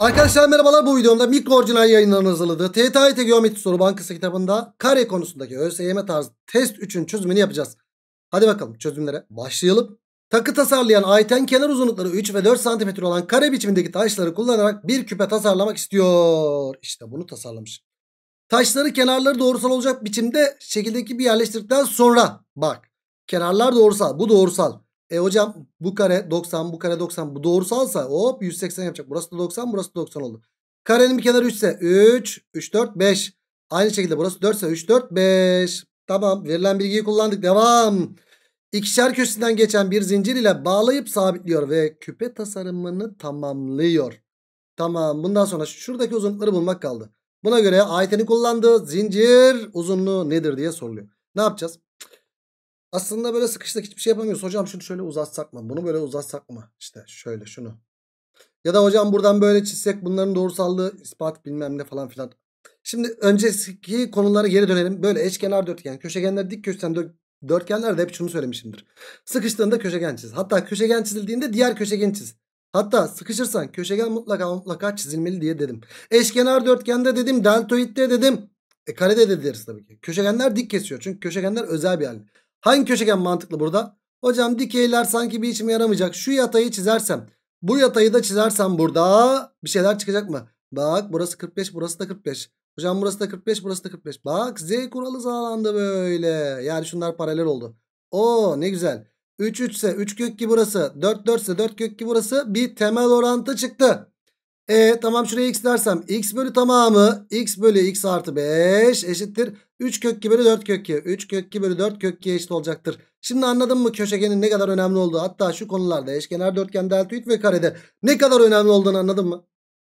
Arkadaşlar merhabalar bu videomda mikro orijinal yayınların hazırladığı TTIT Geometri Soru Bankası kitabında kare konusundaki ÖSYM tarzı test 3'ün çözümünü yapacağız. Hadi bakalım çözümlere başlayalım. Takı tasarlayan Ayten kenar uzunlukları 3 ve 4 cm olan kare biçimindeki taşları kullanarak bir küpe tasarlamak istiyor. İşte bunu tasarlamış. Taşları kenarları doğrusal olacak biçimde şekildeki bir yerleştirdikten sonra bak kenarlar doğrusal bu doğrusal. E hocam bu kare 90 bu kare 90 bu doğrusalsa hop 180 yapacak. Burası da 90 burası da 90 oldu. Karenin bir kenarı 3 ise 3 3 4 5. Aynı şekilde burası 4 ise 3 4 5. Tamam verilen bilgiyi kullandık devam. İkişer köşesinden geçen bir zincir ile bağlayıp sabitliyor ve küpe tasarımını tamamlıyor. Tamam bundan sonra şuradaki uzunlukları bulmak kaldı. Buna göre ayetini kullandığı zincir uzunluğu nedir diye soruluyor. Ne yapacağız? Aslında böyle sıkıştık hiçbir şey yapamıyoruz. Hocam şunu şöyle uzatsak mı? Bunu böyle uzatsak mı? İşte şöyle şunu. Ya da hocam buradan böyle çizsek bunların doğrusallığı ispat bilmem ne falan filan. Şimdi önceki konulara geri dönelim. Böyle eşkenar dörtgen, köşegenler dik köşeden dö dörtgenlerde hep şunu söylemişimdir. Sıkıştığında köşegen çiz. Hatta köşegen çizildiğinde diğer köşegen çiz. Hatta sıkışırsan köşegen mutlaka mutlaka çizilmeli diye dedim. Eşkenar dörtgende dedim, deltoidde dedim. E karede de deriz tabii ki. Köşegenler dik kesiyor. Çünkü köşegenler özel bir hal. Hangi köşegen mantıklı burada? Hocam dikeyler sanki bir işime yaramayacak. Şu yatayı çizersem bu yatayı da çizersem burada bir şeyler çıkacak mı? Bak burası 45 burası da 45. Hocam burası da 45 burası da 45. Bak Z kuralı sağlandı böyle. Yani şunlar paralel oldu. Oo ne güzel. 3 3 ise 3 kök ki burası. 4 4 ise 4 kök ki burası. Bir temel orantı çıktı. E tamam şuraya x dersem x bölü tamamı x bölü x artı 5 eşittir. 3 kök 2 bölü 4 kök 2. 3 kök 2 bölü 4 kök 2 eşit olacaktır. Şimdi anladın mı köşegenin ne kadar önemli olduğu? Hatta şu konularda eşkenar dörtgen, deltoid ve karede ne kadar önemli olduğunu anladın mı?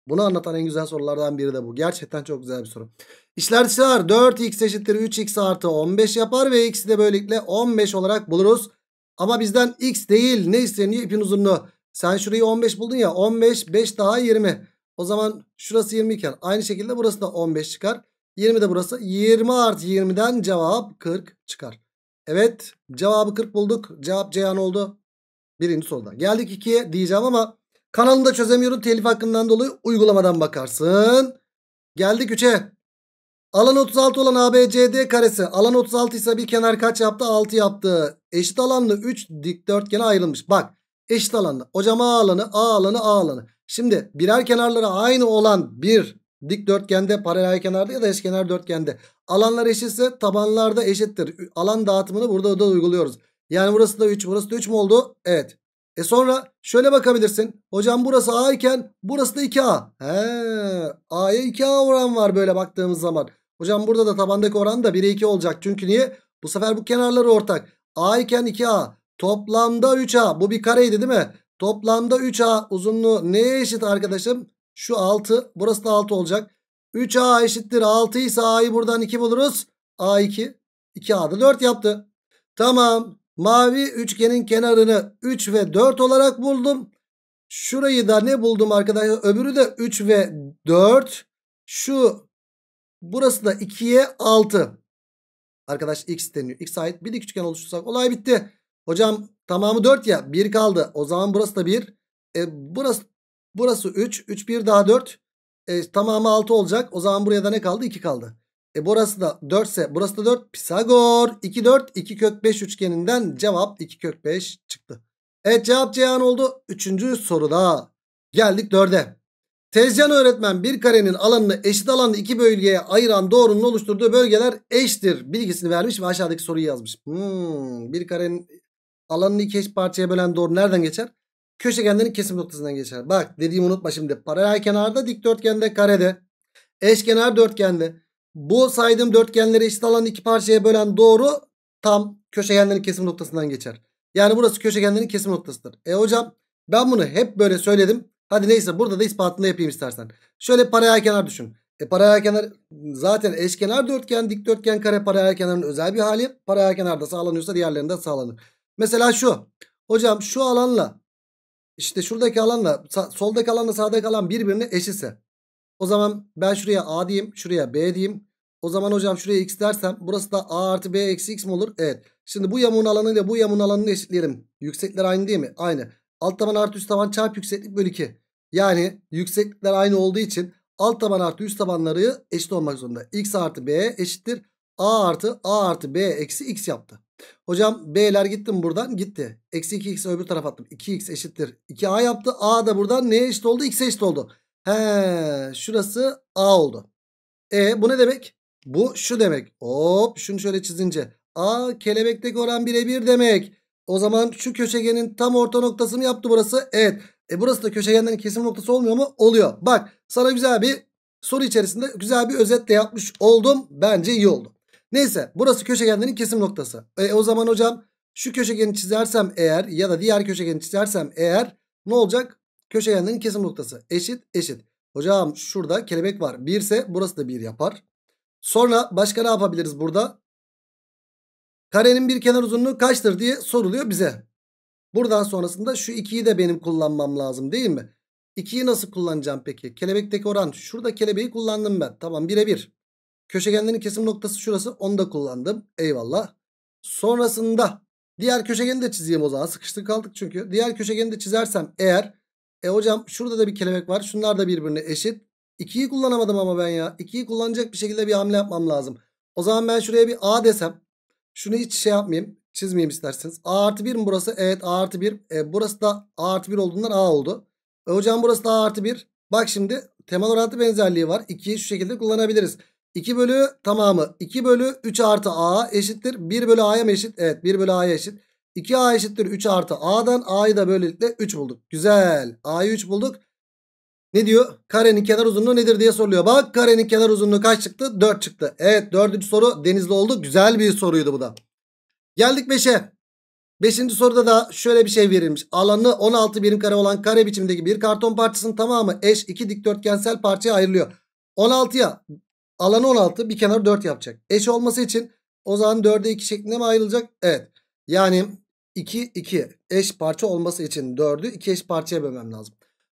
Bunu anlatan en güzel sorulardan biri de bu. Gerçekten çok güzel bir soru. İşler çıkar 4x eşittir 3x artı 15 yapar ve x'i de böylelikle 15 olarak buluruz. Ama bizden x değil ne isteniyor ipin uzunluğu. Sen şurayı 15 buldun ya 15 5 daha 20. O zaman şurası 20 iken aynı şekilde burası da 15 çıkar. 20 de burası 20 artı 20'den cevap 40 çıkar. Evet cevabı 40 bulduk. Cevap Ceyhan oldu. Birinci soruda. Geldik ikiye diyeceğim ama kanalında çözemiyorum. Telif hakkından dolayı uygulamadan bakarsın. Geldik 3'e. Alan 36 olan ABCD karesi. Alan 36 ise bir kenar kaç yaptı? 6 yaptı. Eşit alanlı 3 dikdörtgene ayrılmış. Bak eşit alanlı. Hocam A alanı, A alanı, A alanı. Şimdi birer kenarları aynı olan bir dikdörtgende, paralel kenarda ya da eşkenar dörtgende alanlar eşitse tabanlar da eşittir. Alan dağıtımını burada da uyguluyoruz. Yani burası da 3, burası da 3 mü oldu? Evet. E sonra şöyle bakabilirsin. Hocam burası A iken burası da 2A. He, A'ya 2A oran var böyle baktığımız zaman. Hocam burada da tabandaki oran da 1'e 2 olacak. Çünkü niye? Bu sefer bu kenarları ortak. A iken 2A. Toplamda 3A. Bu bir kareydi değil mi? Toplamda 3A uzunluğu neye eşit arkadaşım? Şu 6. Burası da 6 olacak. 3A eşittir 6 ise A'yı buradan 2 buluruz. A2. 2A'da 4 yaptı. Tamam. Mavi üçgenin kenarını 3 ve 4 olarak buldum. Şurayı da ne buldum arkadaşlar? Öbürü de 3 ve 4. Şu burası da 2'ye 6. Arkadaş x deniyor. X ait bir dik üçgen oluştursak olay bitti. Hocam tamamı 4 ya 1 kaldı. O zaman burası da 1. E, burası burası 3. 3 1 daha 4. E, tamamı 6 olacak. O zaman buraya da ne kaldı? 2 kaldı. E, burası da 4 ise burası da 4. Pisagor 2 4 2 kök 5 üçgeninden cevap 2 kök 5 çıktı. Evet cevap Ceyhan oldu. Üçüncü soruda geldik 4'e. Tezcan öğretmen bir karenin alanını eşit alanlı iki bölgeye ayıran doğrunun oluşturduğu bölgeler eşittir bilgisini vermiş ve aşağıdaki soruyu yazmış. Hmm, bir karenin alanını iki parçaya bölen doğru nereden geçer? Köşegenlerin kesim noktasından geçer. Bak dediğimi unutma şimdi. Paralel kenarda dikdörtgende karede. Eşkenar dörtgende. Bu saydığım dörtgenleri eşit alan iki parçaya bölen doğru tam köşegenlerin kesim noktasından geçer. Yani burası köşegenlerin kesim noktasıdır. E hocam ben bunu hep böyle söyledim. Hadi neyse burada da ispatını yapayım istersen. Şöyle paralel kenar düşün. E paralel kenar zaten eşkenar dörtgen, dikdörtgen, kare paralel kenarın özel bir hali. Paralel kenarda sağlanıyorsa diğerlerinde sağlanır. Mesela şu. Hocam şu alanla işte şuradaki alanla soldaki alanla sağdaki alan birbirine eşitse. O zaman ben şuraya A diyeyim. Şuraya B diyeyim. O zaman hocam şuraya x dersem burası da a artı b eksi x mi olur? Evet. Şimdi bu yamuğun alanıyla bu yamuğun alanını eşitleyelim. Yüksekler aynı değil mi? Aynı. Alt taban artı üst taban çarp yükseklik bölü 2. Yani yükseklikler aynı olduğu için alt taban artı üst tabanları eşit olmak zorunda. x artı b eşittir. a artı a artı b eksi x yaptı. Hocam B'ler gittim buradan? Gitti. Eksi 2x öbür tarafa attım. 2x eşittir. 2A yaptı. A da buradan neye eşit oldu? X'e eşit oldu. He, şurası A oldu. E bu ne demek? Bu şu demek. Hop şunu şöyle çizince. A kelebekteki oran birebir demek. O zaman şu köşegenin tam orta noktasını yaptı burası. Evet. E burası da köşegenlerin kesim noktası olmuyor mu? Oluyor. Bak sana güzel bir soru içerisinde güzel bir özet de yapmış oldum. Bence iyi oldu. Neyse burası köşegenlerin kesim noktası. E, o zaman hocam şu köşegeni çizersem eğer ya da diğer köşegeni çizersem eğer ne olacak? Köşegenlerin kesim noktası eşit eşit. Hocam şurada kelebek var. 1 ise burası da 1 yapar. Sonra başka ne yapabiliriz burada? Karenin bir kenar uzunluğu kaçtır diye soruluyor bize. Buradan sonrasında şu 2'yi de benim kullanmam lazım değil mi? 2'yi nasıl kullanacağım peki? Kelebekteki oran. Şurada kelebeği kullandım ben. Tamam birebir. Köşegenlerin kesim noktası şurası. Onu da kullandım. Eyvallah. Sonrasında diğer köşegeni de çizeyim o zaman. Sıkıştık kaldık çünkü. Diğer köşegeni de çizersem eğer. E hocam şurada da bir kelebek var. Şunlar da birbirine eşit. 2'yi kullanamadım ama ben ya. 2'yi kullanacak bir şekilde bir hamle yapmam lazım. O zaman ben şuraya bir A desem. Şunu hiç şey yapmayayım. Çizmeyeyim isterseniz. A artı 1 mi burası? Evet A artı 1. E, burası da A artı 1 olduğundan A oldu. E, hocam burası da A artı 1. Bak şimdi temel orantı benzerliği var. 2'yi şu şekilde kullanabiliriz. 2 bölü tamamı 2 bölü 3 artı a eşittir. 1 bölü a'ya mı eşit? Evet 1 bölü a'ya eşit. 2a eşittir 3 artı a'dan a'yı da böylelikle 3 bulduk. Güzel a'yı 3 bulduk. Ne diyor? Karenin kenar uzunluğu nedir diye soruluyor. Bak karenin kenar uzunluğu kaç çıktı? 4 çıktı. Evet 4. soru denizli oldu. Güzel bir soruydu bu da. Geldik 5'e. 5. soruda da şöyle bir şey verilmiş. Alanı 16 birim kare olan kare biçimdeki bir karton parçasının tamamı eş iki dikdörtgensel parçaya ayrılıyor. 16'ya Alanı 16 bir kenarı 4 yapacak. Eş olması için o zaman 4'e 2 şeklinde mi ayrılacak? Evet. Yani 2 2 eş parça olması için 4'ü 2 eş parçaya bölmem lazım.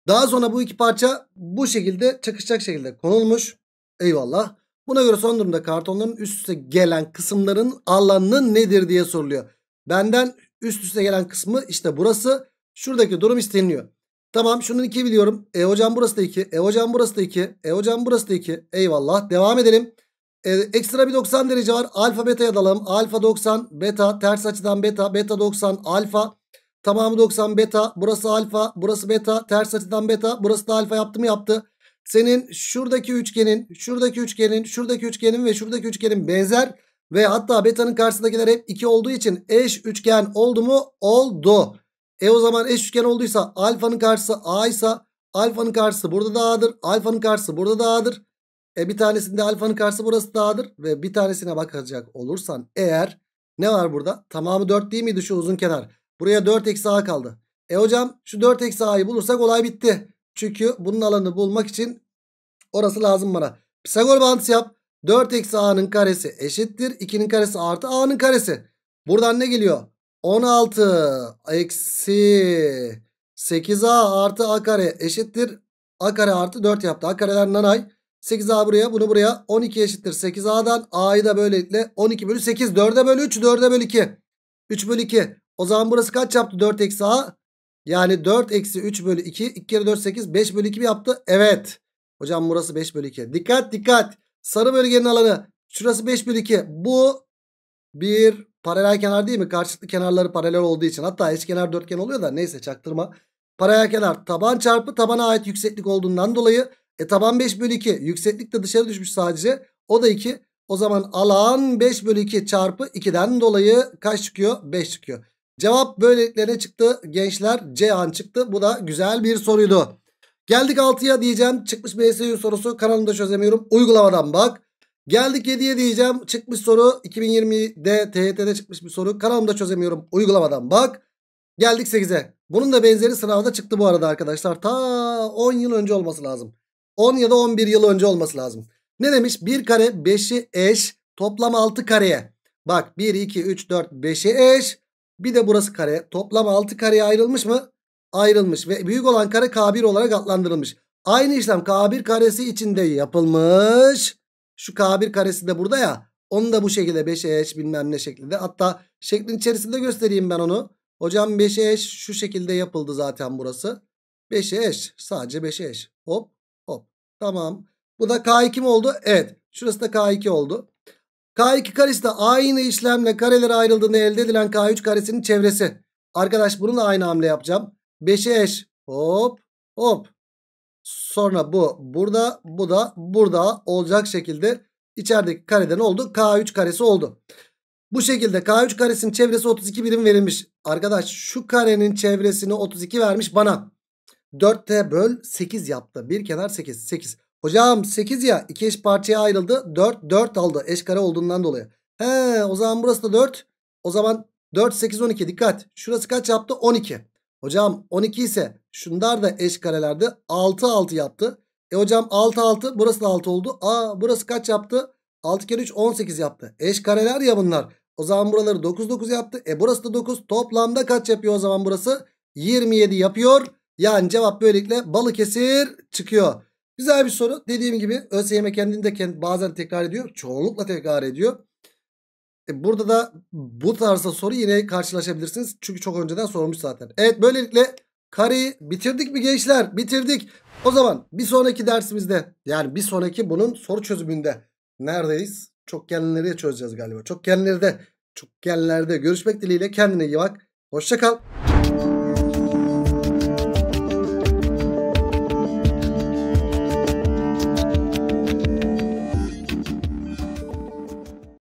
Daha sonra bu iki parça bu şekilde çakışacak şekilde konulmuş. Eyvallah. Buna göre son durumda kartonların üst üste gelen kısımların alanı nedir diye soruluyor. Benden üst üste gelen kısmı işte burası. Şuradaki durum isteniliyor. Tamam şunun 2 biliyorum. E hocam burası da 2. E hocam burası da 2. E hocam burası da 2. Eyvallah. Devam edelim. E, ekstra bir 90 derece var. Alfa beta'ya dalalım. Alfa 90 beta ters açıdan beta. Beta 90 alfa. Tamamı 90 beta. Burası alfa. Burası beta. Ters açıdan beta. Burası da alfa yaptı mı yaptı. Senin şuradaki üçgenin, şuradaki üçgenin, şuradaki üçgenin ve şuradaki üçgenin benzer. Ve hatta betanın karşısındakiler hep 2 olduğu için eş üçgen oldu mu? Oldu. E o zaman eş üçgen olduysa alfanın karşısı A ise alfanın karşısı burada da A'dır. Alfanın karşısı burada da A'dır. E bir tanesinde alfanın karşısı burası da A'dır. Ve bir tanesine bakacak olursan eğer ne var burada? Tamamı 4 değil miydi şu uzun kenar? Buraya 4 eksi A kaldı. E hocam şu 4 eksi A'yı bulursak olay bitti. Çünkü bunun alanı bulmak için orası lazım bana. Pisagor bağıntısı yap. 4 eksi A'nın karesi eşittir. 2'nin karesi artı A'nın karesi. Buradan ne geliyor? 16 eksi 8a artı a kare eşittir. a kare artı 4 yaptı. a kareler nanay. 8a buraya bunu buraya 12 eşittir 8a'dan a'yı da böylelikle 12 bölü 8 4'e bölü 3 4'e bölü 2 3 bölü 2 o zaman burası kaç yaptı 4 eksi a yani 4 eksi 3 bölü 2 2 kere 4 8 5 bölü 2 mi yaptı evet hocam burası 5 bölü 2 dikkat dikkat sarı bölgenin alanı şurası 5 bölü 2 bu 1 paralel kenar değil mi? Karşılıklı kenarları paralel olduğu için. Hatta eşkenar dörtgen oluyor da neyse çaktırma. Paralel kenar taban çarpı tabana ait yükseklik olduğundan dolayı e taban 5 bölü 2 yükseklik de dışarı düşmüş sadece. O da 2. O zaman alan 5 bölü 2 çarpı 2'den dolayı kaç çıkıyor? 5 çıkıyor. Cevap böylelikle çıktı? Gençler C an çıktı. Bu da güzel bir soruydu. Geldik 6'ya diyeceğim. Çıkmış bir sorusu. Kanalımda çözemiyorum. Uygulamadan bak. Geldik 7'ye diyeceğim. Çıkmış soru 2020'de TET'de çıkmış bir soru. Kanalımda çözemiyorum uygulamadan bak. Geldik 8'e. Bunun da benzeri sınavda çıktı bu arada arkadaşlar. Ta 10 yıl önce olması lazım. 10 ya da 11 yıl önce olması lazım. Ne demiş? 1 kare 5'i eş toplam 6 kareye. Bak 1, 2, 3, 4, 5'e eş. Bir de burası kare. Toplam 6 kareye ayrılmış mı? Ayrılmış ve büyük olan kare K1 olarak adlandırılmış. Aynı işlem K1 karesi içinde yapılmış. Şu K1 karesi de burada ya. Onu da bu şekilde 5'e eş bilmem ne şeklinde. Hatta şeklin içerisinde göstereyim ben onu. Hocam 5'e eş şu şekilde yapıldı zaten burası. 5'e eş. Sadece 5'e eş. Hop hop. Tamam. Bu da K2 mi oldu? Evet. Şurası da K2 oldu. K2 karesi de aynı işlemle karelere ayrıldığında elde edilen K3 karesinin çevresi. Arkadaş bunu da aynı hamle yapacağım. 5'e eş. Hop hop. Sonra bu burada bu da burada olacak şekilde içerideki karede ne oldu? K3 karesi oldu. Bu şekilde K3 karesinin çevresi 32 birim verilmiş. Arkadaş şu karenin çevresini 32 vermiş bana. 4'te böl 8 yaptı. Bir kenar 8. 8. Hocam 8 ya 2 eş parçaya ayrıldı. 4 4 aldı eş kare olduğundan dolayı. He o zaman burası da 4. O zaman 4 8 12 dikkat. Şurası kaç yaptı? 12. Hocam 12 ise şunlar da eş karelerde 6 6 yaptı. E hocam 6 6 burası da 6 oldu. Aa burası kaç yaptı? 6 kere 3 18 yaptı. Eş kareler ya bunlar. O zaman buraları 9 9 yaptı. E burası da 9. Toplamda kaç yapıyor o zaman burası? 27 yapıyor. Yani cevap böylelikle Balıkesir çıkıyor. Güzel bir soru. Dediğim gibi ÖSYM kendini de bazen tekrar ediyor. Çoğunlukla tekrar ediyor. E, burada da bu tarzda soru yine karşılaşabilirsiniz. Çünkü çok önceden sormuş zaten. Evet böylelikle kareyi bitirdik mi gençler? Bitirdik. O zaman bir sonraki dersimizde yani bir sonraki bunun soru çözümünde neredeyiz? Çokgenleri çözeceğiz galiba. Çokgenleri de çokgenlerde görüşmek dileğiyle kendine iyi bak. Hoşçakal. kal.